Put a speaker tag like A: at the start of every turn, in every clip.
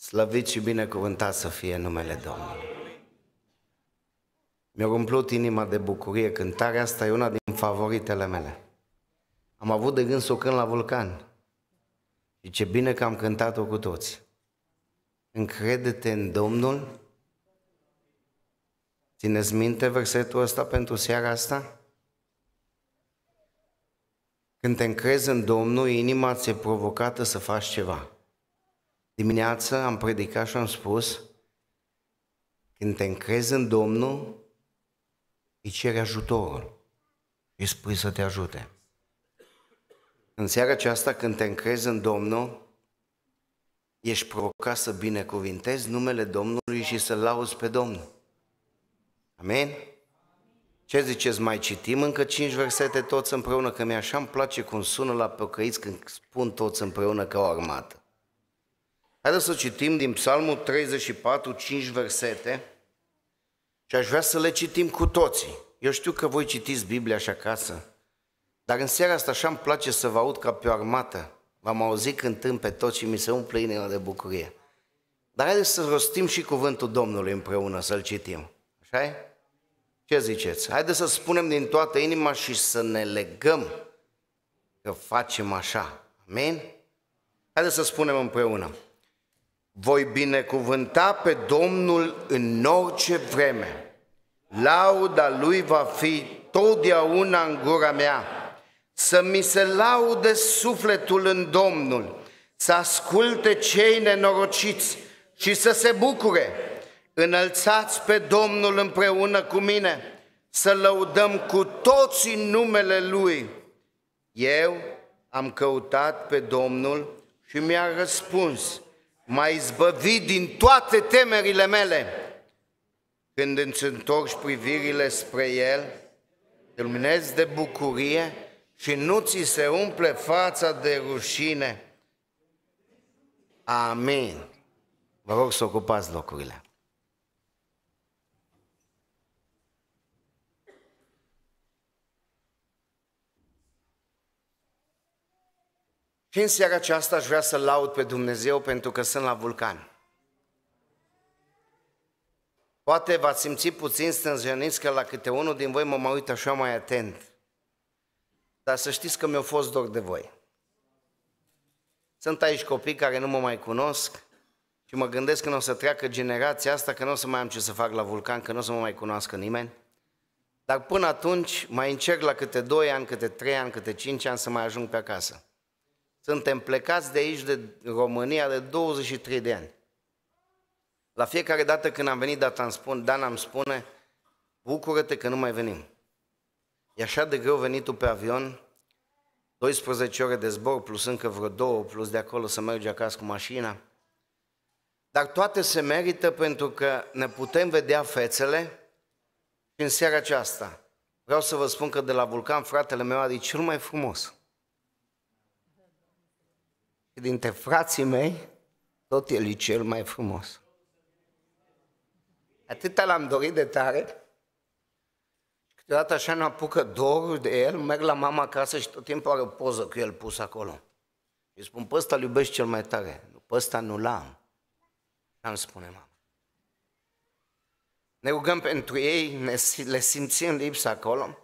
A: Slăvit și binecuvântat să fie numele Domnului. Mi-a umplut inima de bucurie. Cântarea asta e una din favoritele mele. Am avut de gând să o cânt la vulcan. Și ce bine că am cântat-o cu toți. Încrede-te în Domnul. Țineți minte versetul ăsta pentru seara asta? Când te încrezi în Domnul, inima ți-e provocată să faci ceva. Dimineață am predicat și am spus, când te încrezi în Domnul, îi ceri ajutorul. Îi spui să te ajute. În seara aceasta, când te încrezi în Domnul, ești provocat să binecuvintezi numele Domnului și să auzi pe Domnul. Amen. Ce ziceți, mai citim încă cinci versete toți împreună, că mi-așa îmi place cum sună la păcăiți când spun toți împreună că o armată. Haideți să citim din Psalmul 34, 5 versete și aș vrea să le citim cu toții. Eu știu că voi citiți Biblia și acasă, dar în seara asta așa îmi place să vă aud ca pe o armată. V-am auzit cântând pe toți și mi se umple inima de bucurie. Dar haideți să rostim și cuvântul Domnului împreună, să-l citim. așa e? Ce ziceți? Haideți să spunem din toată inima și să ne legăm că facem așa. Amin? Haideți să spunem împreună. Voi binecuvânta pe Domnul în orice vreme. Lauda lui va fi totdeauna în gura mea. Să mi se laude sufletul în Domnul, să asculte cei nenorociți și să se bucure. Înălțați pe Domnul împreună cu mine, să lăudăm cu toții numele Lui. Eu am căutat pe Domnul și mi-a răspuns – m-ai izbăvit din toate temerile mele. Când îți întorci privirile spre El, te luminezi de bucurie și nu ți se umple fața de rușine. Amin. Vă rog să ocupați locurile. Și în seara aceasta aș vrea să laud pe Dumnezeu pentru că sunt la vulcan. Poate v-ați simțit puțin stânjeniți că la câte unul din voi mă mai uit așa mai atent. Dar să știți că mi-a fost dor de voi. Sunt aici copii care nu mă mai cunosc și mă gândesc nu o să treacă generația asta că nu o să mai am ce să fac la vulcan, că nu o să mă mai cunoască nimeni. Dar până atunci mai încerc la câte 2 ani, câte 3 ani, câte 5 ani să mai ajung pe acasă. Suntem plecați de aici, de România, de 23 de ani. La fiecare dată când am venit, data spun, Dan îmi spune, bucură-te că nu mai venim. E așa de greu venitul pe avion, 12 ore de zbor, plus încă vreo două, plus de acolo să mergi acasă cu mașina. Dar toate se merită pentru că ne putem vedea fețele și în seara aceasta. Vreau să vă spun că de la Vulcan, fratele meu, a cel mai frumos dintre frații mei, tot el e cel mai frumos. Atâta l-am dorit de tare, câteodată așa ne apucă dorul de el, merg la mama acasă și tot timpul are o poză cu el pus acolo. Îi spun, pe ăsta iubești cel mai tare, pe ăsta nu l-am. Am spune mama. Ne rugăm pentru ei, ne, le simțim lipsa acolo,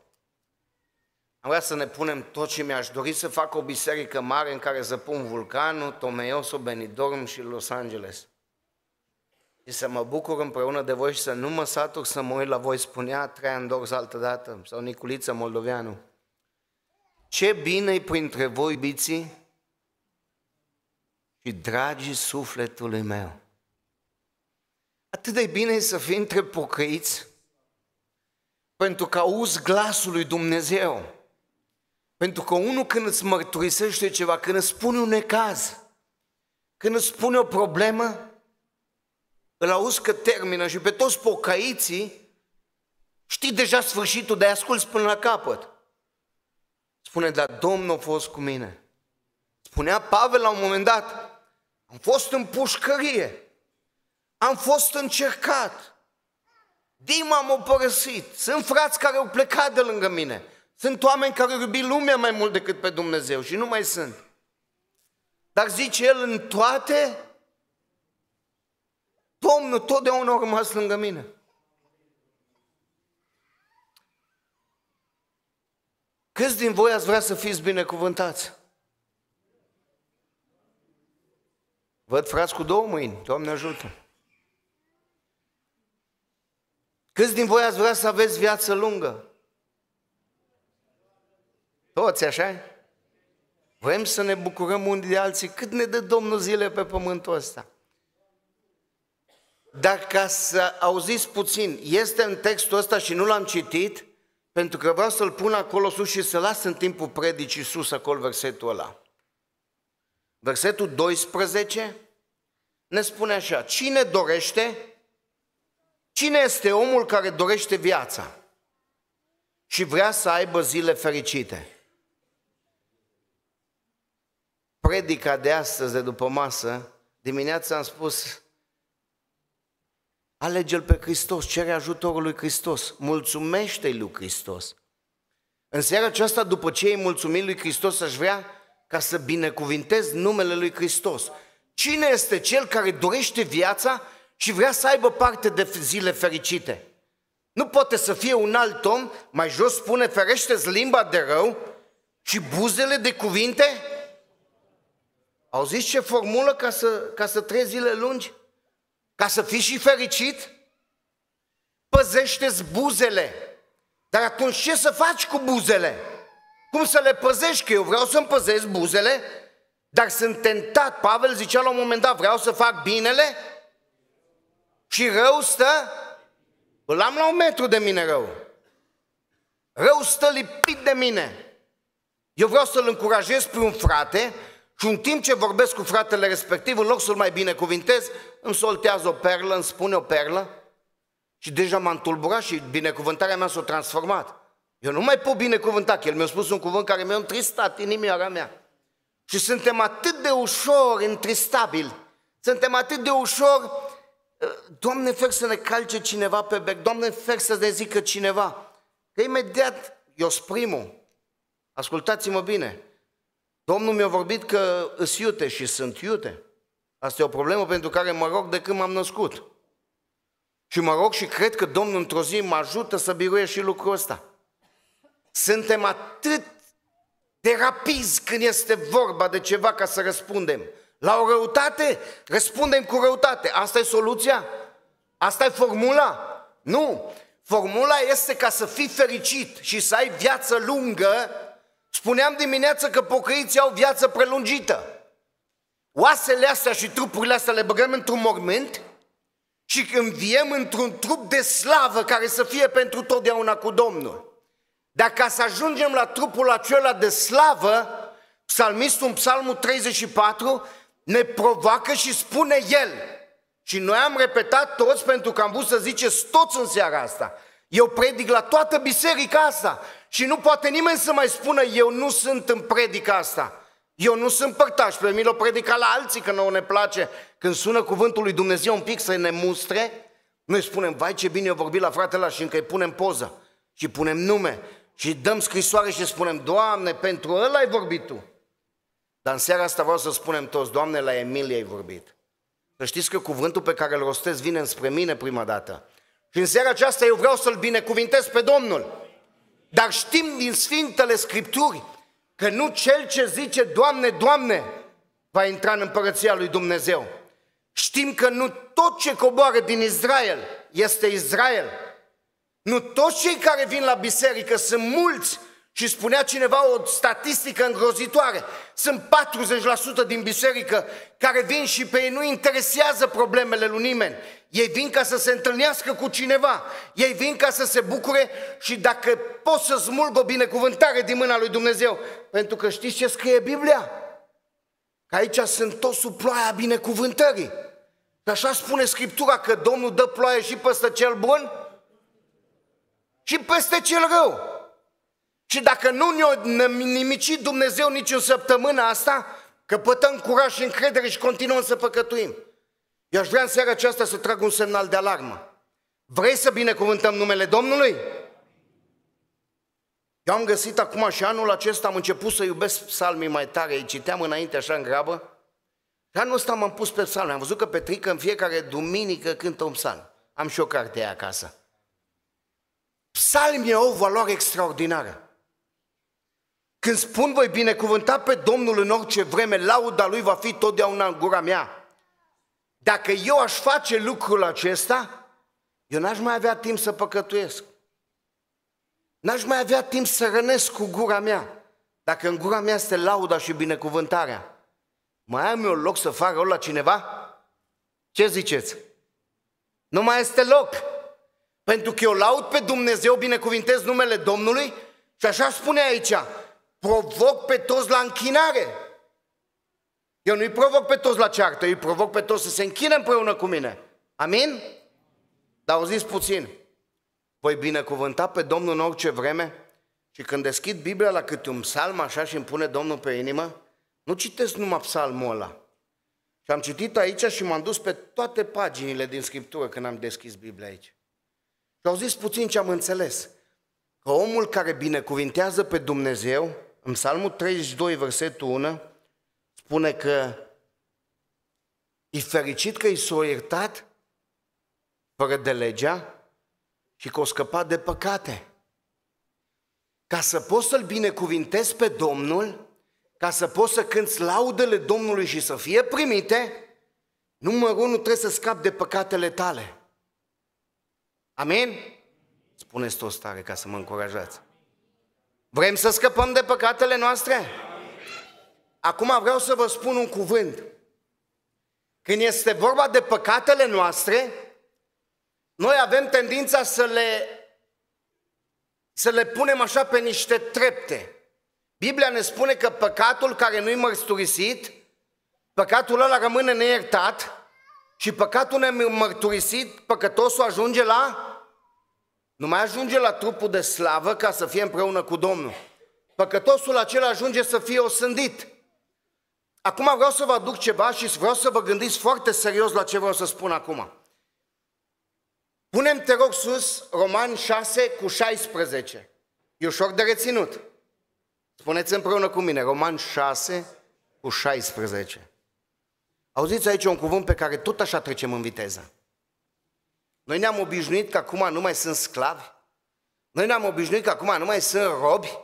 A: am vrea să ne punem tot ce mi-aș dori să fac o biserică mare în care să pun vulcanul, Tomeioso, Benidorm și Los Angeles. Și să mă bucur împreună de voi și să nu mă satur să mă uit la voi, spunea Traian Dors altă dată, sau Niculiță Moldoveanu. Ce bine printre voi, biții, și dragi sufletului meu. Atât de bine să fii între pocăiți, pentru că auzi glasul lui Dumnezeu. Pentru că unul când îți mărturisește ceva, când îți spune un necaz, când îți spune o problemă, îl auzi că termină și pe toți pocăiții știi deja sfârșitul, de asculți până la capăt. Spune, dar Domnul a fost cu mine. Spunea Pavel la un moment dat, am fost în pușcărie, am fost încercat, Dima m-a părăsit, sunt frați care au plecat de lângă mine – sunt oameni care au iubit lumea mai mult decât pe Dumnezeu și nu mai sunt. Dar zice el în toate, Domnul totdeauna a rămas lângă mine. Câți din voi ați vrea să fiți binecuvântați? Văd frați cu două mâini, Doamne ajută! Câți din voi ați vrea să aveți viață lungă? Toți așa? Vrem să ne bucurăm unii de alții cât ne dă Domnul zile pe pământul ăsta. Dar ca să auziți puțin, este în textul ăsta și nu l-am citit, pentru că vreau să-l pun acolo sus și să las în timpul predicii sus acolo versetul ăla. Versetul 12 ne spune așa, cine dorește, cine este omul care dorește viața și vrea să aibă zile fericite? predica de astăzi, de după masă, dimineața am spus, alege-L pe Hristos, cere ajutorul lui Hristos, mulțumește-i lui Hristos. În seara aceasta, după ce îi mulțumit lui Hristos, aș vrea ca să binecuvintez numele lui Hristos. Cine este cel care dorește viața și vrea să aibă parte de zile fericite? Nu poate să fie un alt om, mai jos spune, ferește limba de rău și buzele de cuvinte Auziți ce formulă ca să, ca să trezi zile lungi? Ca să fii și fericit? Păzește-ți buzele. Dar atunci ce să faci cu buzele? Cum să le păzești? Că eu vreau să-mi păzesc buzele, dar sunt tentat. Pavel zicea la un moment dat, vreau să fac binele și rău stă. Îl am la un metru de mine rău. Rău stă lipit de mine. Eu vreau să-l încurajez pe un frate și în timp ce vorbesc cu fratele respectiv, în loc să-l mai binecuvintez, îmi soltează o perlă, îmi spune o perlă și deja m-am tulburat și binecuvântarea mea s-a transformat. Eu nu mai pot binecuvânta, că el mi-a spus un cuvânt care mi-a întristat inimioara mea. Și suntem atât de ușor întristabili, suntem atât de ușor, eh, Doamne, fer să ne calce cineva pe bec, Doamne, fer să ne zică cineva. Că imediat, eu sunt primul, ascultați-mă bine, Domnul mi-a vorbit că îs iute și sunt iute. Asta e o problemă pentru care mă rog de când m-am născut. Și mă rog și cred că Domnul într-o zi mă ajută să biruie și lucrul ăsta. Suntem atât de rapizi când este vorba de ceva ca să răspundem. La o răutate, răspundem cu răutate. Asta e soluția? Asta e formula? Nu. Formula este ca să fii fericit și să ai viață lungă, Spuneam dimineață că pocăiții au viață prelungită. Oasele astea și trupurile astea le băgăm într-un mormânt și înviem într-un trup de slavă care să fie pentru totdeauna cu Domnul. Dar ca să ajungem la trupul acela de slavă, psalmistul în psalmul 34 ne provoacă și spune el. Și noi am repetat toți pentru că am vrut să ziceți toți în seara asta. Eu predic la toată biserica asta și nu poate nimeni să mai spună, eu nu sunt în predica asta. Eu nu sunt părtaș, pe mine o predica la alții, că nouă ne place. Când sună cuvântul lui Dumnezeu un pic să ne mustre, noi spunem, vai ce bine eu vorbit la fratele ăla și încă îi punem poză și punem nume și dăm scrisoare și spunem, Doamne, pentru ăla ai vorbit Tu. Dar în seara asta vreau să spunem toți, Doamne, la Emilie ai vorbit. Să știți că cuvântul pe care îl rostesc vine înspre mine prima dată. Și în seara aceasta eu vreau să-L binecuvintez pe Domnul. Dar știm din Sfintele Scripturi că nu cel ce zice, Doamne, Doamne, va intra în împărăția lui Dumnezeu. Știm că nu tot ce coboară din Israel este Israel. Nu toți cei care vin la biserică sunt mulți și spunea cineva o statistică îngrozitoare. Sunt 40% din biserică care vin și pe ei nu interesează problemele lui nimeni. Ei vin ca să se întâlnească cu cineva. Ei vin ca să se bucure și dacă pot să smulg o binecuvântare din mâna lui Dumnezeu. Pentru că știți ce scrie Biblia? Că aici sunt tot sub ploaia binecuvântării. Că așa spune Scriptura că Domnul dă ploaie și peste cel bun și peste cel rău. Și dacă nu ne-a nimicit Dumnezeu nici în săptămâna asta, căpătăm curaj și încredere și continuăm să păcătuim. Eu aș vrea în seara aceasta să trag un semnal de alarmă. Vrei să binecuvântăm numele Domnului? Eu am găsit acum și anul acesta am început să iubesc psalmii mai tare, îi citeam înainte așa în grabă. Și anul ăsta m-am pus pe psalm, am văzut că Petrică în fiecare duminică cântă un psalm. Am și o carte aia acasă. Psalmii au o valoare extraordinară. Când spun voi binecuvânta pe Domnul în orice vreme, lauda lui va fi totdeauna în gura mea. Dacă eu aș face lucrul acesta, eu n-aș mai avea timp să păcătuiesc. N-aș mai avea timp să rănesc cu gura mea. Dacă în gura mea este lauda și binecuvântarea, mai am eu loc să fac rău la cineva? Ce ziceți? Nu mai este loc. Pentru că eu laud pe Dumnezeu, binecuvintez numele Domnului și așa spune aici, provoc pe toți la închinare. Eu nu-i provoc pe toți la ceartă, îi provoc pe toți să se închină împreună cu mine. Amin? Dar auziți puțin. Voi binecuvânta pe Domnul în orice vreme și când deschid Biblia la câte un psalm așa și îmi pune Domnul pe inimă, nu citesc numai psalmul ăla. Și am citit aici și m-am dus pe toate paginile din Scriptură când am deschis Biblia aici. Și au zis puțin ce am înțeles. Că omul care binecuvintează pe Dumnezeu, în psalmul 32, versetul 1, spune că e fericit că i s-a iertat fără de legea și că o scăpat de păcate. Ca să poți să-L binecuvintezi pe Domnul, ca să poți să cânți laudele Domnului și să fie primite, numărul nu trebuie să scapi de păcatele tale. Amin? Spuneți toți tare ca să mă încurajați. Vrem să scăpăm de păcatele noastre? Amin. Acum vreau să vă spun un cuvânt. Când este vorba de păcatele noastre, noi avem tendința să le, să le punem așa pe niște trepte. Biblia ne spune că păcatul care nu-i mărturisit, păcatul ăla rămâne neiertat și păcatul nemărturisit, păcătosul ajunge la... Nu mai ajunge la trupul de slavă ca să fie împreună cu Domnul. Păcătosul acela ajunge să fie osândit. Acum vreau să vă aduc ceva și vreau să vă gândiți foarte serios la ce vreau să spun acum. Punem, te rog, sus Roman 6 cu 16. E ușor de reținut. Spuneți împreună cu mine, Roman 6 cu 16. Auziți aici un cuvânt pe care tot așa trecem în viteză. Noi ne-am obișnuit că acum nu mai sunt sclavi. Noi ne-am obișnuit că acum nu mai sunt robi.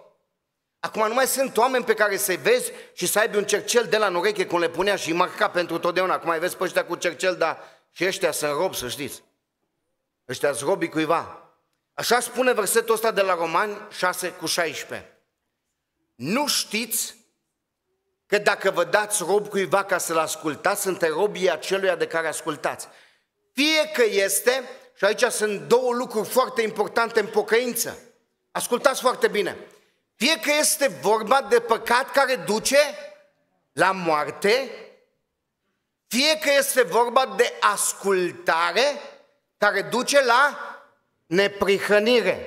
A: Acum nu mai sunt oameni pe care să-i vezi și să aibă un cercel de la noreche, cum le punea și marca pentru totdeauna. Acum mai vezi pe ăștia cu cercel, dar și ăștia sunt robi, să știți. Ăștia sunt robii cuiva. Așa spune versetul ăsta de la Romani 6 cu 16. Nu știți că dacă vă dați rob cuiva ca să-l ascultați, sunt robii aceluia de care ascultați. Fie că este, și aici sunt două lucruri foarte importante în pocăință. Ascultați foarte bine. Fie că este vorba de păcat care duce la moarte, fie că este vorba de ascultare care duce la neprihănire.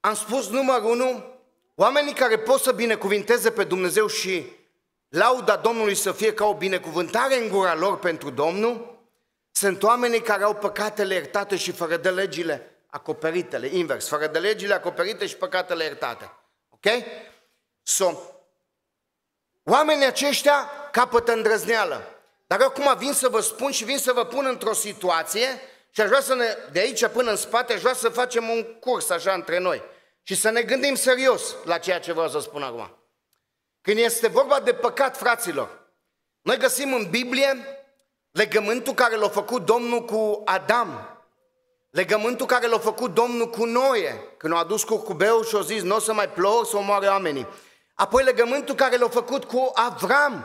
A: Am spus numărul unu, oamenii care pot să binecuvinteze pe Dumnezeu și lauda Domnului să fie ca o binecuvântare în gura lor pentru Domnul, sunt oamenii care au păcatele iertate și fără de legile acoperitele, invers, fără de legile acoperite și păcatele iertate. Ok? So, oamenii aceștia capătă îndrăzneală. Dar acum vin să vă spun și vin să vă pun într-o situație și aș vrea să ne, de aici până în spate, aș vrea să facem un curs așa între noi și să ne gândim serios la ceea ce vreau să spun acum. Când este vorba de păcat, fraților, noi găsim în Biblie legământul care l-a făcut Domnul cu Adam, Legământul care l-a făcut Domnul cu Noe, când a adus cubeu și a zis, nu o să mai plouă, să omoare oamenii. Apoi legământul care l-a făcut cu Avram,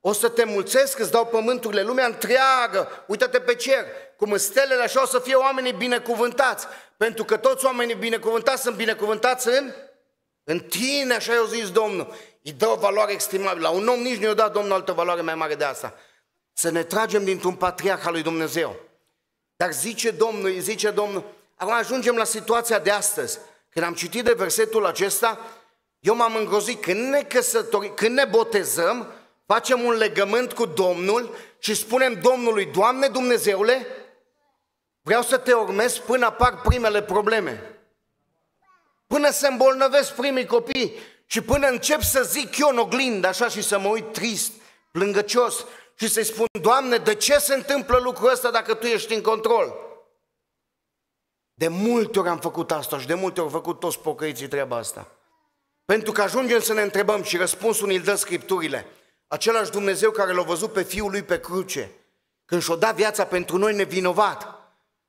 A: o să te mulțesc, îți dau pământurile, lumea întreagă, uită-te pe cer, cum în stelele, așa o să fie oamenii binecuvântați, pentru că toți oamenii binecuvântați sunt binecuvântați în, în tine, așa i-a zis Domnul. Îi dă o valoare extremabilă. La un om nici nu i-a dat Domnul altă valoare mai mare de asta. Să ne tragem dintr-un patriarh al lui Dumnezeu dar zice Domnul, zice Domnul, acum ajungem la situația de astăzi. Când am citit de versetul acesta, eu m-am îngrozit. Când ne căsătorim, când ne botezăm, facem un legământ cu Domnul și spunem Domnului, Doamne Dumnezeule, vreau să te urmez până apar primele probleme. Până se îmbolnăvesc primii copii și până încep să zic eu în oglindă așa și să mă uit trist, plângăcios și să-i spun, Doamne, de ce se întâmplă lucrul ăsta dacă Tu ești în control? De multe ori am făcut asta și de multe ori am făcut toți pocăiții treaba asta. Pentru că ajungem să ne întrebăm și răspunsul îl dă Scripturile. Același Dumnezeu care l-a văzut pe Fiul lui pe cruce, când și-o dat viața pentru noi nevinovat,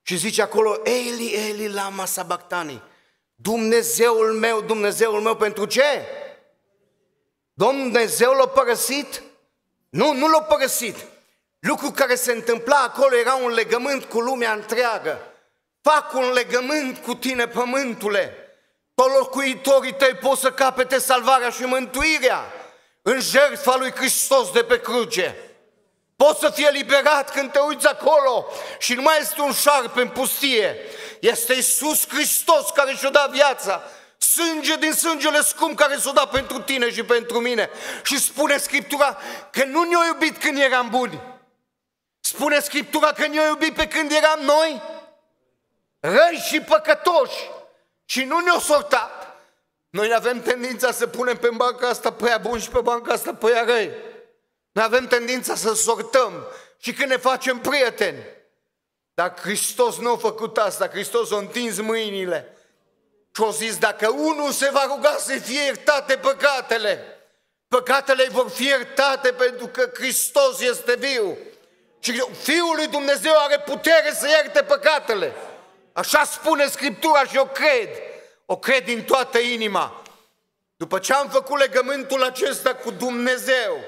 A: și zice acolo, Eli, Eli, lama sabactani, Dumnezeul meu, Dumnezeul meu, pentru ce? Dumnezeu l-a părăsit? Nu, nu l-au părăsit. Lucru care se întâmpla acolo era un legământ cu lumea întreagă. Fac un legământ cu tine, pământule. Colocuitorii tăi pot să capete salvarea și mântuirea în jertfa lui Hristos de pe cruce. Poți să fie liberat când te uiți acolo și nu mai este un șarpe în pustie. Este Iisus Hristos care și-o dat viața sânge din sângele scump care s-o da pentru tine și pentru mine. Și spune Scriptura că nu ne-a iubit când eram buni. Spune Scriptura că ne-a iubit pe când eram noi răi și păcătoși și nu ne-a sortat. Noi avem tendința să punem pe banca asta prea bun și pe banca asta prea răi. Noi avem tendința să sortăm și când ne facem prieteni. Dar Hristos nu a făcut asta, Hristos a întins mâinile și o zis, dacă unul se va ruga să fie iertate păcatele, păcatele vor fi iertate pentru că Hristos este viu. Și Fiul lui Dumnezeu are putere să ierte păcatele. Așa spune Scriptura și o cred. O cred din toată inima. După ce am făcut legământul acesta cu Dumnezeu,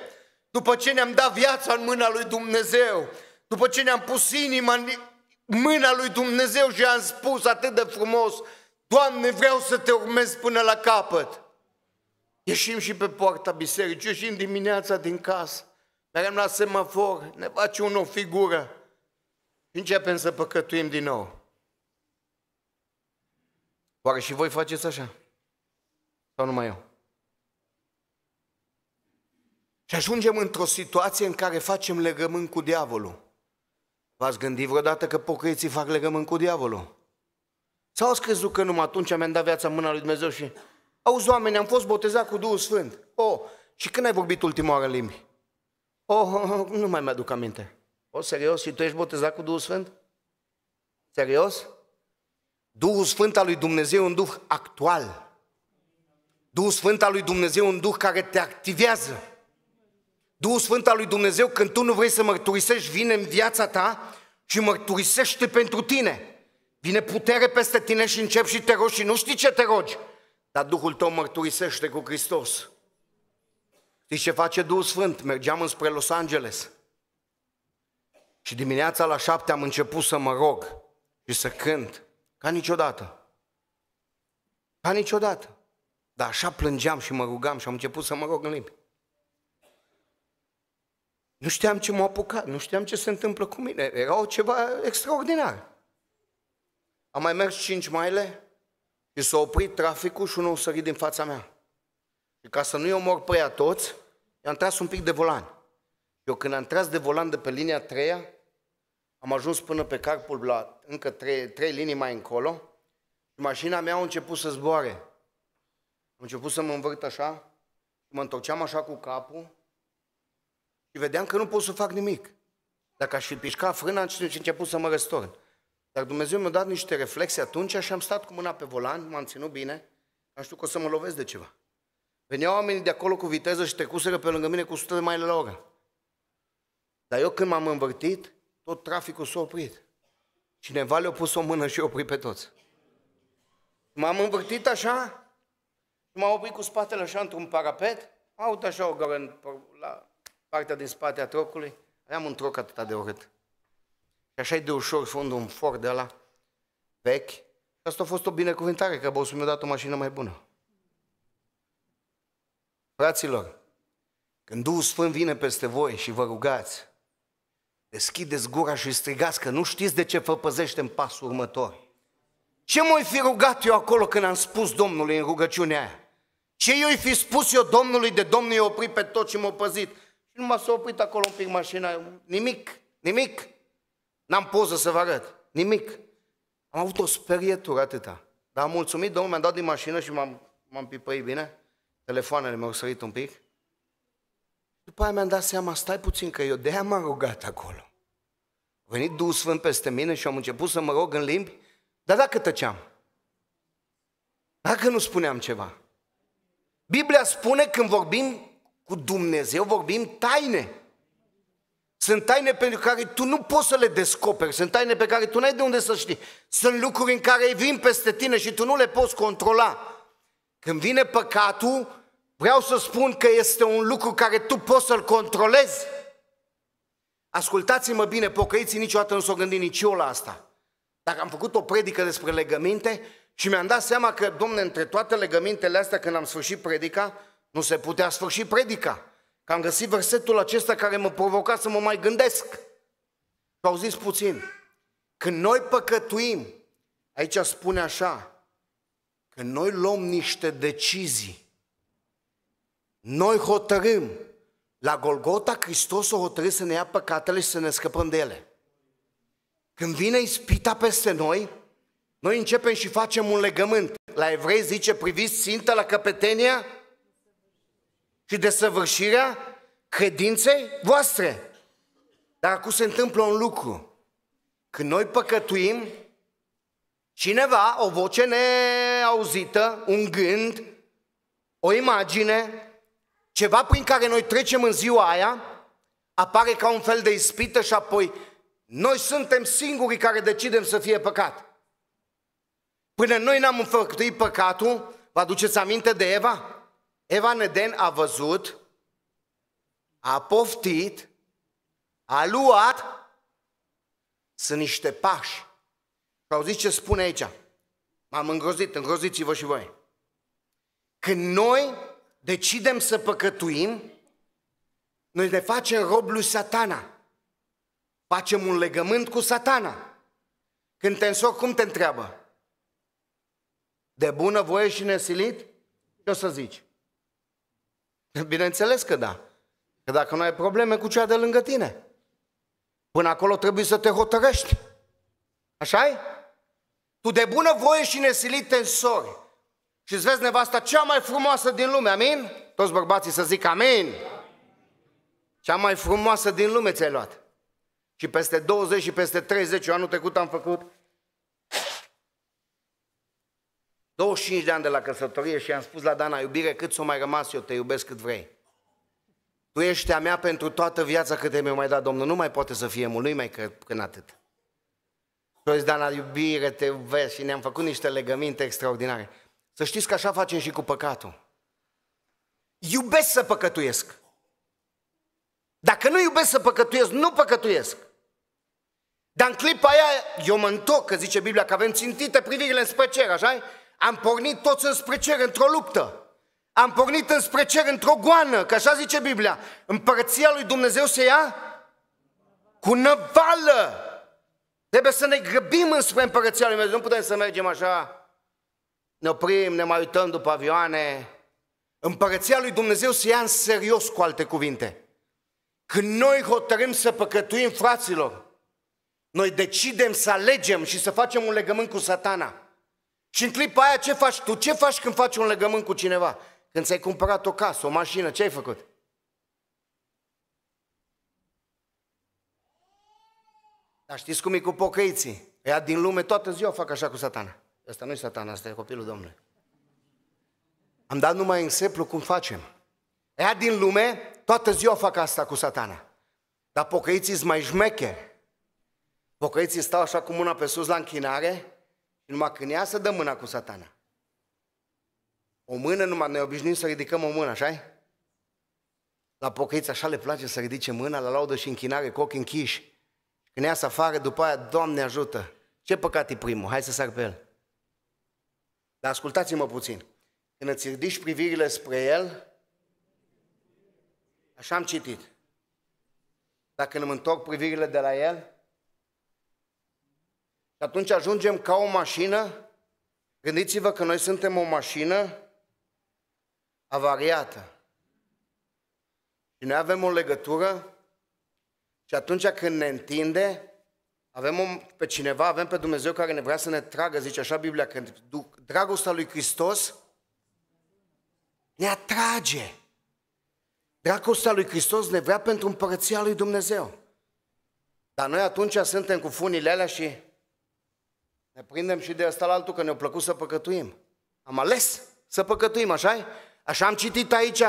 A: după ce ne-am dat viața în mâna lui Dumnezeu, după ce ne-am pus inima în mâna lui Dumnezeu și am spus atât de frumos, Doamne, vreau să te urmez până la capăt. Ieșim și pe poarta bisericii, ieșim dimineața din casă, mergem la semafor, ne face un o figură și începem să păcătuim din nou. Oare și voi faceți așa? Sau numai eu? Și ajungem într-o situație în care facem legământ cu diavolul. V-ați gândit vreodată că pocăiții fac legământ cu diavolul? Sau ați crezut că numai atunci mi-am dat viața în mâna lui Dumnezeu și... Auzi, oameni, am fost botezat cu Duhul Sfânt. Oh, și când ai vorbit ultima oară în limbi? Oh, oh, oh nu mai mi-aduc aminte. O, oh, serios? Și tu ești botezat cu Duhul Sfânt? Serios? Duhul Sfânt al lui Dumnezeu un Duh actual. Duhul Sfânt al lui Dumnezeu un Duh care te activează. Duhul Sfânt al lui Dumnezeu, când tu nu vrei să mărturisești, vine în viața ta și mărturisește pentru tine. Vine putere peste tine și începi și te rogi și nu știi ce te rogi. Dar Duhul tău mărturisește cu Hristos. Știi ce face Duhul Sfânt? Mergeam înspre Los Angeles. Și dimineața la șapte am început să mă rog și să cânt. Ca niciodată. Ca niciodată. Dar așa plângeam și mă rugam și am început să mă rog în limbi. Nu știam ce m-a apucat, nu știam ce se întâmplă cu mine. Era o ceva extraordinar. Am mai mers 5 maile și s-a oprit traficul și unul a sărit din fața mea. Și ca să nu-i omor pe ea toți, i-am tras un pic de volan. Eu când am tras de volan de pe linia 3 am ajuns până pe carpul la încă 3, 3 linii mai încolo și mașina mea a început să zboare. A început să mă învârt așa și mă întorceam așa cu capul și vedeam că nu pot să fac nimic. Dacă aș fi pișcat frâna, a început să mă răstorn. Dar Dumnezeu mi-a dat niște reflexe atunci și am stat cu mâna pe volan, m-am ținut bine, am știut că o să mă lovesc de ceva. Veneau oamenii de acolo cu viteză și trecuseră pe lângă mine cu 100 de maile la oră. Dar eu când m-am învârtit, tot traficul s-a oprit. Cineva le-a pus o mână și i-a oprit pe toți. M-am învârtit așa, m-am oprit cu spatele așa într-un parapet, am avut așa o gără la partea din spate a trocului, aveam un troc atât de urât. Și așa e de ușor să un for de la vechi. Și asta a fost o binecuvântare, că bossul mi-a dat o mașină mai bună. Fraților, când Duhul Sfânt vine peste voi și vă rugați, deschideți gura și strigați că nu știți de ce vă păzește în pasul următor. Ce m fi rugat eu acolo când am spus Domnului în rugăciunea aia? Ce eu-i fi spus eu Domnului de Domnul i-a oprit pe tot și m-a păzit? Și nu m-a s-a oprit acolo un pic mașina, nimic, nimic. N-am poză să vă arăt. Nimic. Am avut o sperietură atâta. Dar am mulțumit, Domnul mi-a dat din mașină și m-am, m-am pipăit bine. Telefoanele mi-au sărit un pic. După aia mi-am dat seama, stai puțin că eu de-aia m-am rugat acolo. A venit Duhul Sfânt peste mine și am început să mă rog în limbi, dar dacă tăceam? Dacă nu spuneam ceva? Biblia spune când vorbim cu Dumnezeu, vorbim taine. Sunt taine pentru care tu nu poți să le descoperi, sunt taine pe care tu n-ai de unde să știi. Sunt lucruri în care vin peste tine și tu nu le poți controla. Când vine păcatul, vreau să spun că este un lucru care tu poți să-l controlezi. Ascultați-mă bine, pocăiții niciodată nu s-au gândit nici eu la asta. Dacă am făcut o predică despre legăminte și mi-am dat seama că, domne, între toate legămintele astea, când am sfârșit predica, nu se putea sfârși predica că am găsit versetul acesta care mă provoca să mă mai gândesc. Și au zis puțin. Când noi păcătuim, aici spune așa, că noi luăm niște decizii. Noi hotărâm. La Golgota, Hristos o hotărâ să ne ia păcatele și să ne scăpăm de ele. Când vine ispita peste noi, noi începem și facem un legământ. La evrei zice, priviți țintă la căpetenia și desăvârșirea credinței voastre. Dar acum se întâmplă un lucru. Când noi păcătuim, cineva, o voce neauzită, un gând, o imagine, ceva prin care noi trecem în ziua aia, apare ca un fel de ispită și apoi noi suntem singurii care decidem să fie păcat. Până noi n-am înfăptuit păcatul, vă aduceți aminte de Eva? Eva Neden a văzut, a poftit, a luat, sunt niște pași. Și auziți ce spune aici? M-am îngrozit, îngroziți-vă și voi. Când noi decidem să păcătuim, noi ne facem rob lui satana. Facem un legământ cu satana. Când te însori, cum te întreabă? De bună voie și nesilit? Ce o să zici? Bineînțeles că da. Că dacă nu ai probleme cu cea de lângă tine, până acolo trebuie să te hotărăști. așa e? Tu de bună voie și nesilit te însori. Și îți vezi nevasta cea mai frumoasă din lume, amin? Toți bărbații să zic amin. Cea mai frumoasă din lume ți-ai luat. Și peste 20 și peste 30, eu anul trecut am făcut 25 de ani de la căsătorie și am spus la Dana, iubire, cât s-o mai rămas eu, te iubesc cât vrei. Tu ești a mea pentru toată viața cât mi-a mai dat Domnul, nu mai poate să fie mult, nu mai cred până atât. Și Dana, iubire, te iubesc și ne-am făcut niște legăminte extraordinare. Să știți că așa facem și cu păcatul. Iubesc să păcătuiesc. Dacă nu iubesc să păcătuiesc, nu păcătuiesc. Dar în clipa aia eu mă întorc, că zice Biblia, că avem țintite privirile spre cer, așa am pornit toți înspre cer, într-o luptă. Am pornit înspre cer, într-o goană, că așa zice Biblia. Împărăția lui Dumnezeu se ia cu năvală. Trebuie să ne grăbim înspre împărăția lui Dumnezeu. Nu putem să mergem așa, ne oprim, ne mai uităm după avioane. Împărăția lui Dumnezeu se ia în serios, cu alte cuvinte. Când noi hotărâm să păcătuim fraților, noi decidem să alegem și să facem un legământ cu satana. Și în clipa aia ce faci tu? Ce faci când faci un legământ cu cineva? Când ți-ai cumpărat o casă, o mașină, ce ai făcut? Dar știți cum e cu pocăiții? Ea din lume toată ziua fac așa cu satana. Asta nu e satana, asta e copilul Domnului. Am dat numai exemplu cum facem. Ea din lume toată ziua fac asta cu satana. Dar pocăiții sunt mai șmecheri. Pocăiții stau așa cu mâna pe sus la închinare numai când ea să dă mâna cu satana. O mână numai, noi obișnuim să ridicăm o mână, așa La pocăiți așa le place să ridice mâna, la laudă și închinare, cu ochii închiși. Când să afară, după aia, Doamne ajută! Ce păcat e primul? Hai să sar pe el. Dar ascultați-mă puțin. Când îți ridici privirile spre el, așa am citit. Dacă când îmi întorc privirile de la el, și atunci ajungem ca o mașină. Gândiți-vă că noi suntem o mașină avariată. Și noi avem o legătură și atunci când ne întinde, avem o, pe cineva, avem pe Dumnezeu care ne vrea să ne tragă, zice așa Biblia, când dragostea lui Hristos ne atrage. Dragostea lui Hristos ne vrea pentru împărăția lui Dumnezeu. Dar noi atunci suntem cu funile alea și ne prindem și de asta la altul că ne-a plăcut să păcătuim. Am ales să păcătuim, așa -i? Așa am citit aici,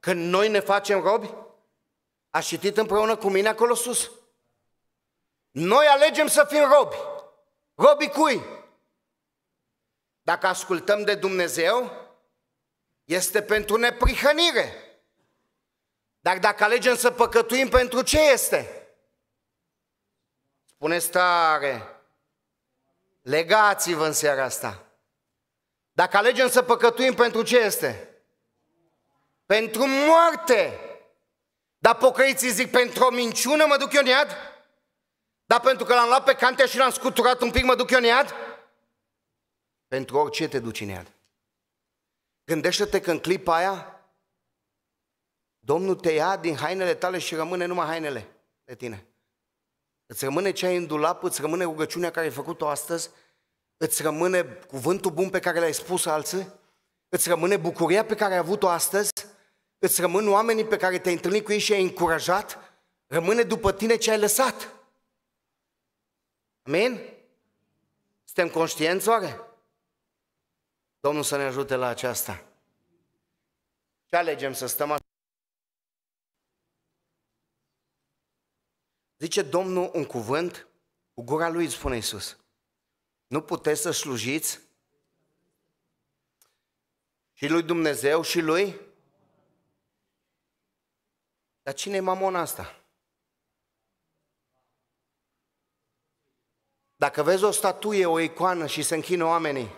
A: că noi ne facem robi. A citit împreună cu mine acolo sus. Noi alegem să fim robi. Robii cui? Dacă ascultăm de Dumnezeu, este pentru neprihănire. Dar dacă alegem să păcătuim, pentru ce este? Spune tare, Legați-vă în seara asta. Dacă alegem să păcătuim, pentru ce este? Pentru moarte. Dar pocăiții zic, pentru o minciună mă duc eu în iad? Dar pentru că l-am luat pe cantea și l-am scuturat un pic, mă duc eu în iad? Pentru orice te duci în iad. Gândește-te că în clipa aia, Domnul te ia din hainele tale și rămâne numai hainele de tine îți rămâne ce ai în dulap, îți rămâne rugăciunea care ai făcut-o astăzi, îți rămâne cuvântul bun pe care l-ai spus alții, îți rămâne bucuria pe care ai avut-o astăzi, îți rămân oamenii pe care te-ai întâlnit cu ei și ai încurajat, rămâne după tine ce ai lăsat. Amin? Suntem conștienți oare? Domnul să ne ajute la aceasta. Ce alegem să stăm așa? Zice Domnul un cuvânt, cu gura lui îți spune Iisus. Nu puteți să slujiți și lui Dumnezeu și lui? Dar cine e mamona asta? Dacă vezi o statuie, o icoană și se închină oamenii,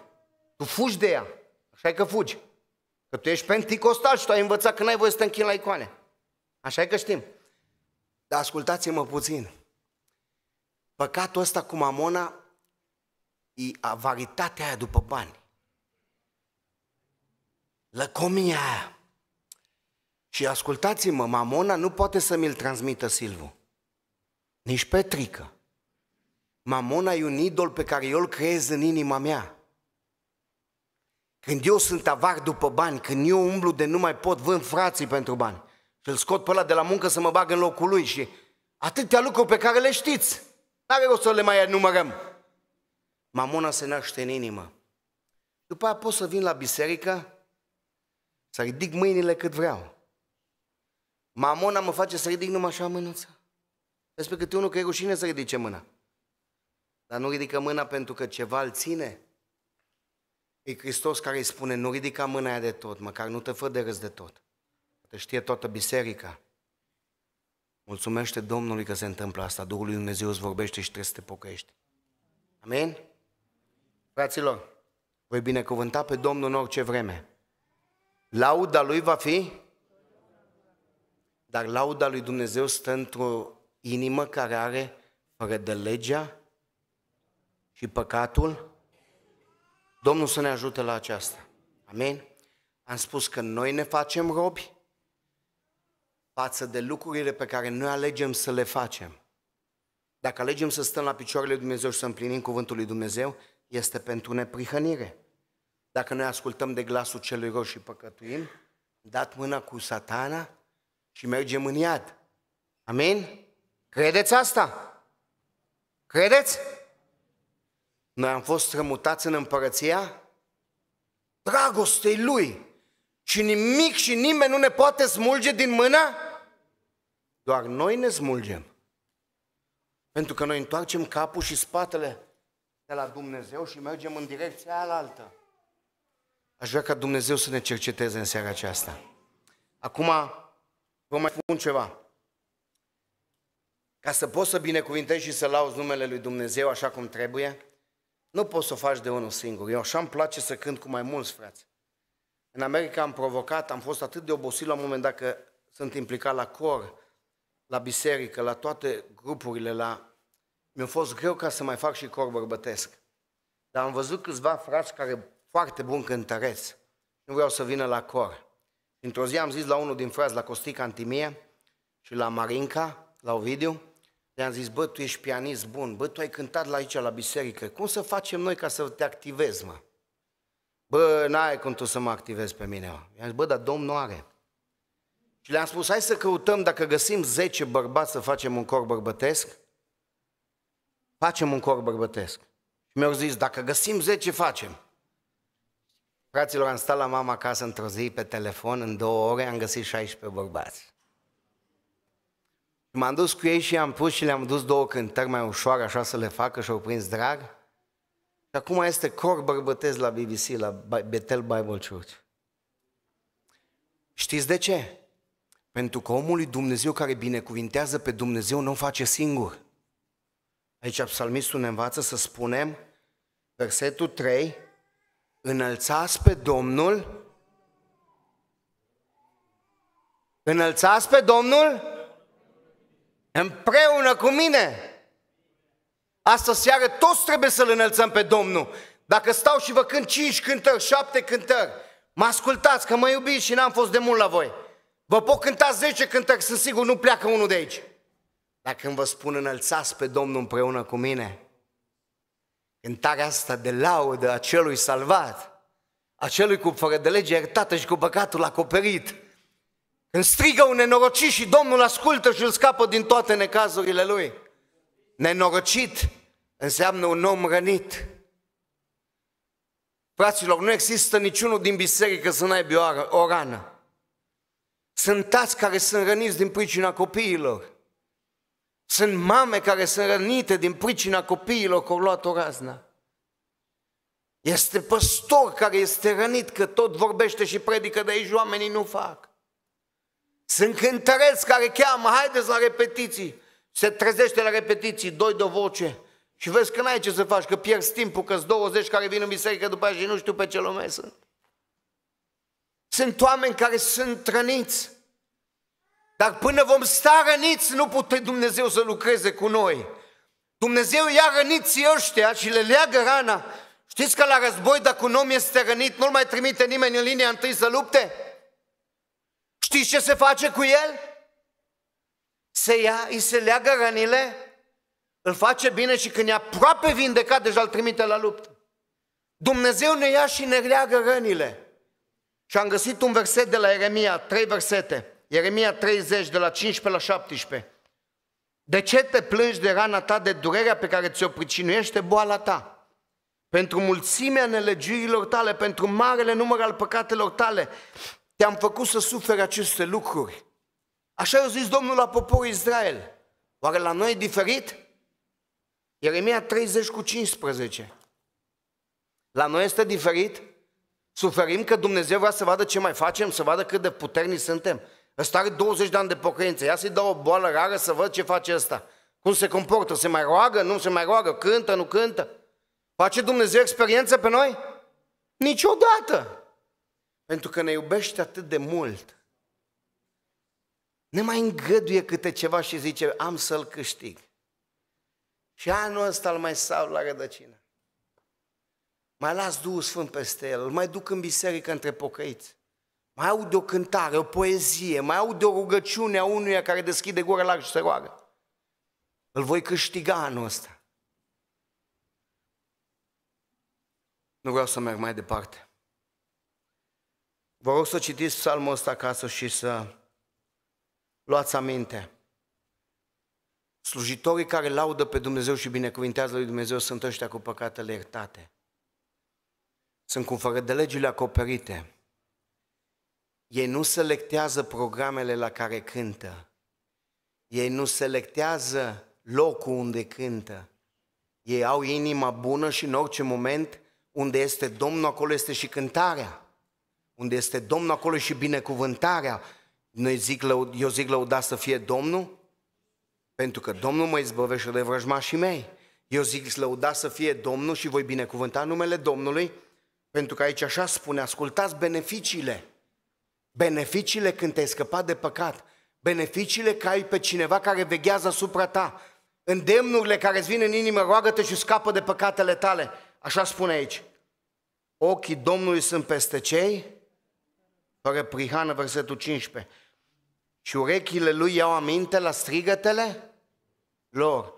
A: tu fugi de ea, așa e că fugi. Că tu ești penticostal și tu ai învățat că n-ai voie să te închini la icoane. Așa e că știm. Dar ascultați-mă puțin. Păcatul ăsta cu mamona e avaritatea aia după bani. Lăcomia aia. Și ascultați-mă, mamona nu poate să mi-l transmită Silvu. Nici Petrică. Mamona e un idol pe care eu îl creez în inima mea. Când eu sunt avar după bani, când eu umblu de nu mai pot, vând frații pentru bani. Îl scot pe ăla de la muncă să mă bag în locul lui și atâtea lucruri pe care le știți. N-are rost să le mai enumărăm. Mamona se naște în inimă. După aia pot să vin la biserică, să ridic mâinile cât vreau. Mamona mă face să ridic numai așa mânuța. Despre câte unul că e rușine să ridice mâna. Dar nu ridică mâna pentru că ceva îl ține. E Hristos care îi spune, nu ridica mâna aia de tot, măcar nu te fă de râs de tot să știe toată biserica. Mulțumește Domnului că se întâmplă asta, Duhul lui Dumnezeu îți vorbește și trebuie să te pocăiești. Amin? Fraților, voi binecuvânta pe Domnul în orice vreme. Lauda lui va fi, dar lauda lui Dumnezeu stă într-o inimă care are fără de legea și păcatul. Domnul să ne ajute la aceasta. Amin? Am spus că noi ne facem robi, față de lucrurile pe care noi alegem să le facem. Dacă alegem să stăm la picioarele lui Dumnezeu și să împlinim cuvântul lui Dumnezeu, este pentru neprihănire. Dacă noi ascultăm de glasul celui rău și păcătuim, dat mâna cu satana și mergem în iad. Amin? Credeți asta? Credeți? Noi am fost strămutați în împărăția dragostei Lui. Și nimic și nimeni nu ne poate smulge din mâna doar noi ne smulgem. Pentru că noi întoarcem capul și spatele de la Dumnezeu și mergem în direcția alaltă. Aș vrea ca Dumnezeu să ne cerceteze în seara aceasta. Acum vă mai spun ceva. Ca să poți să binecuvintezi și să lauzi numele lui Dumnezeu așa cum trebuie, nu poți să o faci de unul singur. Eu așa îmi place să cânt cu mai mulți frați. În America am provocat, am fost atât de obosit la un moment dat că sunt implicat la cor, la biserică, la toate grupurile, la... Mi-a fost greu ca să mai fac și cor bărbătesc. Dar am văzut câțiva frați care foarte bun cântăreți. Nu vreau să vină la cor. Într-o zi am zis la unul din frați, la Costica Antimie și la Marinca, la Ovidiu, le-am zis, bă, tu ești pianist bun, bă, tu ai cântat la aici, la biserică, cum să facem noi ca să te activezi, mă? Bă, n-ai cum tu să mă activezi pe mine, mă. I-am zis, bă, dar Domnul are. Și le-am spus, hai să căutăm dacă găsim 10 bărbați să facem un cor bărbătesc, facem un cor bărbătesc. Și mi-au zis, dacă găsim 10, facem. Fraților, am stat la mama acasă într-o zi pe telefon, în două ore am găsit 16 bărbați. M-am dus cu ei și am pus și le-am dus două cântări mai ușoare, așa să le facă și au prins drag. Și acum este cor bărbătesc la BBC, la Betel Bible Church. Știți de ce? Pentru că omul lui Dumnezeu care binecuvintează pe Dumnezeu nu o face singur. Aici psalmistul ne învață să spunem, versetul 3, înălțați pe Domnul, înălțați pe Domnul împreună cu mine. Asta seară toți trebuie să-L înălțăm pe Domnul. Dacă stau și vă cânt 5 cântări, 7 cântări, mă ascultați că mă iubiți și n-am fost de mult la voi. Vă pot cânta 10 cântări, sunt sigur, nu pleacă unul de aici. Dar când vă spun înălțați pe Domnul împreună cu mine, cântarea asta de laudă a celui salvat, a celui cu fără de lege iertată și cu păcatul acoperit, când strigă un nenorocit și Domnul ascultă și îl scapă din toate necazurile lui. Nenorocit înseamnă un om rănit. Fraților, nu există niciunul din biserică să n-aibă o rană. Sunt tați care sunt răniți din pricina copiilor. Sunt mame care sunt rănite din pricina copiilor că au luat o razna. Este păstor care este rănit că tot vorbește și predică de aici oamenii nu fac. Sunt cântăreți care cheamă, haideți la repetiții. Se trezește la repetiții, doi de voce. Și vezi că n-ai ce să faci, că pierzi timpul, că 20 care vin în biserică după aceea și nu știu pe ce lume sunt. Sunt oameni care sunt răniți. Dar până vom sta răniți, nu pute Dumnezeu să lucreze cu noi. Dumnezeu ia răniți ăștia și le leagă rana. Știți că la război, dacă un om este rănit, nu-l mai trimite nimeni în linia întâi să lupte? Știți ce se face cu el? Se ia, îi se leagă rănile, îl face bine și când e aproape vindecat, deja îl trimite la luptă. Dumnezeu ne ia și ne leagă rănile. Și am găsit un verset de la Ieremia, trei versete. Ieremia 30, de la 15 la 17. De ce te plângi de rana ta, de durerea pe care ți-o pricinuiește boala ta? Pentru mulțimea nelegiurilor tale, pentru marele număr al păcatelor tale, te-am făcut să suferi aceste lucruri. Așa i-a zis Domnul la poporul Israel. Oare la noi e diferit? Ieremia 30 cu 15. La noi este diferit? Suferim că Dumnezeu vrea să vadă ce mai facem, să vadă cât de puternici suntem. Ăsta are 20 de ani de pocăință, ia să-i dau o boală rară să văd ce face ăsta. Cum se comportă, se mai roagă, nu se mai roagă, cântă, nu cântă. Face Dumnezeu experiență pe noi? Niciodată! Pentru că ne iubește atât de mult. Ne mai îngăduie câte ceva și zice, am să-l câștig. Și anul ăsta îl mai sau la rădăcină mai las Duhul Sfânt peste el, îl mai duc în biserică între pocăiți. Mai aud o cântare, o poezie, mai aud o rugăciune a unuia care deschide gura larg și se roagă. Îl voi câștiga anul ăsta. Nu vreau să merg mai departe. Vă rog să citiți psalmul ăsta acasă și să luați aminte. Slujitorii care laudă pe Dumnezeu și binecuvintează lui Dumnezeu sunt ăștia cu păcatele iertate sunt cum fără de legile acoperite. Ei nu selectează programele la care cântă. Ei nu selectează locul unde cântă. Ei au inima bună și în orice moment, unde este Domnul, acolo este și cântarea. Unde este Domnul, acolo și binecuvântarea. Noi zic, eu zic lăuda să fie Domnul, pentru că Domnul mă izbăvește de vrăjmașii mei. Eu zic lăuda să fie Domnul și voi binecuvânta numele Domnului, pentru că aici așa spune, ascultați beneficiile. Beneficiile când te-ai scăpat de păcat. Beneficiile că ai pe cineva care veghează asupra ta. Îndemnurile care îți vin în inimă, roagă-te și scapă de păcatele tale. Așa spune aici. Ochii Domnului sunt peste cei, fără prihană, versetul 15. Și urechile lui iau aminte la strigătele lor.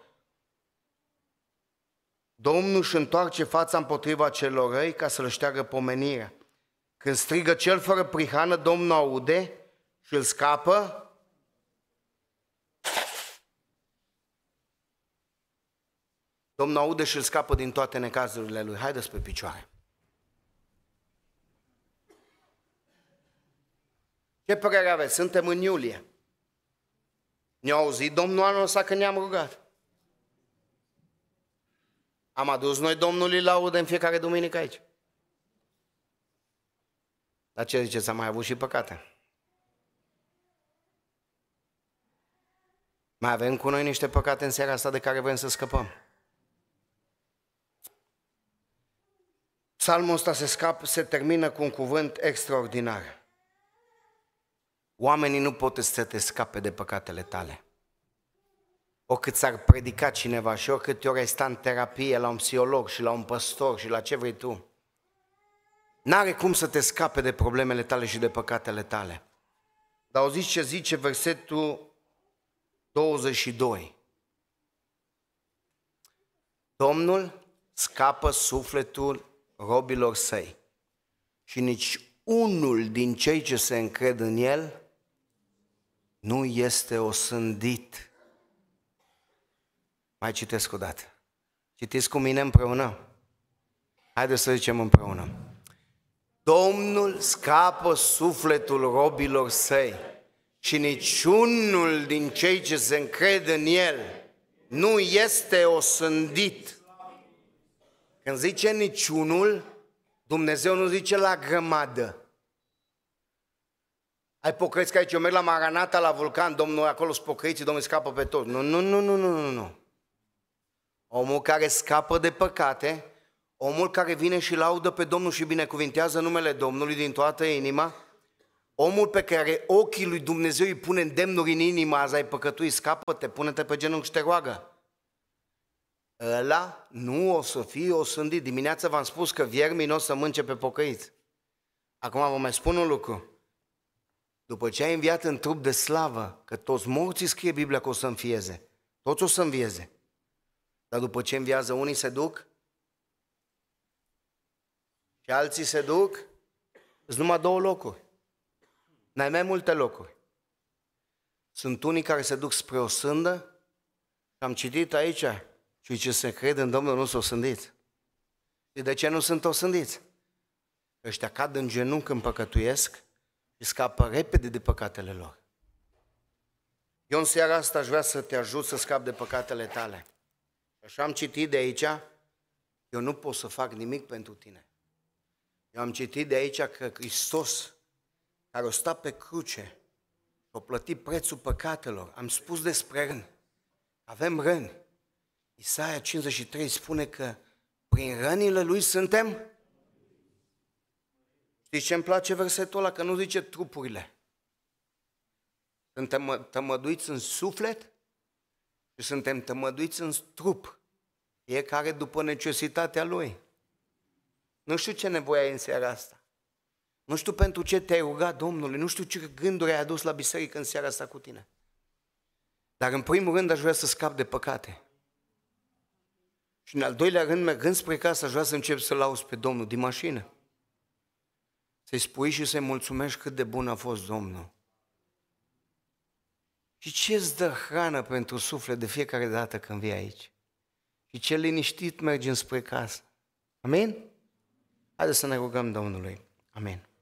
A: Domnul își întoarce fața împotriva celor răi ca să-l șteagă pomenirea. Când strigă cel fără prihană, Domnul aude și îl scapă Domnul aude și îl scapă din toate necazurile lui. Haideți pe picioare. Ce părere aveți? Suntem în iulie. Ne-a auzit Domnul anul ăsta că ne-am rugat. Am adus noi Domnului laudă în fiecare duminică aici. Dar ce zice, s-a mai avut și păcate. Mai avem cu noi niște păcate în seara asta de care vrem să scăpăm. Psalmul ăsta se, scap, se termină cu un cuvânt extraordinar. Oamenii nu pot să te scape de păcatele tale oricât s-ar predica cineva și oricâte ori ai sta în terapie la un psiholog și la un păstor și la ce vrei tu, n-are cum să te scape de problemele tale și de păcatele tale. Dar auziți ce zice versetul 22. Domnul scapă sufletul robilor săi și nici unul din cei ce se încred în el nu este osândit. Mai citesc o dată. Citiți cu mine împreună? Haideți să zicem împreună. Domnul scapă sufletul robilor săi și niciunul din cei ce se încred în el nu este osândit. Când zice niciunul, Dumnezeu nu zice la grămadă. Ai pocăiți că aici eu merg la Maranata, la vulcan, domnul, acolo sunt pocăiți, domnul scapă pe toți. Nu, nu, nu, nu, nu, nu, nu. Omul care scapă de păcate, omul care vine și laudă pe Domnul și binecuvintează numele Domnului din toată inima, omul pe care ochii lui Dumnezeu îi pune îndemnuri în inima, azi ai păcătuit, scapă-te, pune-te pe genunchi și te roagă. Ăla nu o să fie o sândit. Dimineața v-am spus că viermii nu o să mânce pe pocăiți. Acum vă mai spun un lucru. După ce ai înviat în trup de slavă, că toți morții scrie Biblia că o să înfieze, toți o să învieze, dar după ce înviază unii se duc și alții se duc, sunt numai două locuri. N-ai mai multe locuri. Sunt unii care se duc spre o sândă și am citit aici și ce se crede în Domnul nu s-o sândiți. Și de ce nu sunt o sândiți? Că ăștia cad în genunchi când păcătuiesc și scapă repede de păcatele lor. Eu în seara asta aș vrea să te ajut să scapi de păcatele tale. Așa am citit de aici, eu nu pot să fac nimic pentru tine. Eu am citit de aici că Hristos, care a stat pe cruce, a plătit prețul păcatelor. Am spus despre rând. Avem răni. Isaia 53 spune că prin rănile lui suntem Știți ce îmi place versetul ăla? Că nu zice trupurile. Suntem tămăduiți în suflet și suntem tămăduiți în trup, fiecare după necesitatea lui. Nu știu ce nevoie ai în seara asta. Nu știu pentru ce te-ai rugat Domnului, nu știu ce gânduri ai adus la biserică în seara asta cu tine. Dar în primul rând aș vrea să scap de păcate. Și în al doilea rând, mergând spre casă, aș vrea să încep să-L auzi pe Domnul din mașină. Să-i spui și să-i mulțumești cât de bun a fost Domnul. Și ce îți dă hrană pentru suflet de fiecare dată când vii aici? Și ce liniștit mergi înspre casă. Amin? Haideți să ne rugăm Domnului. Amin.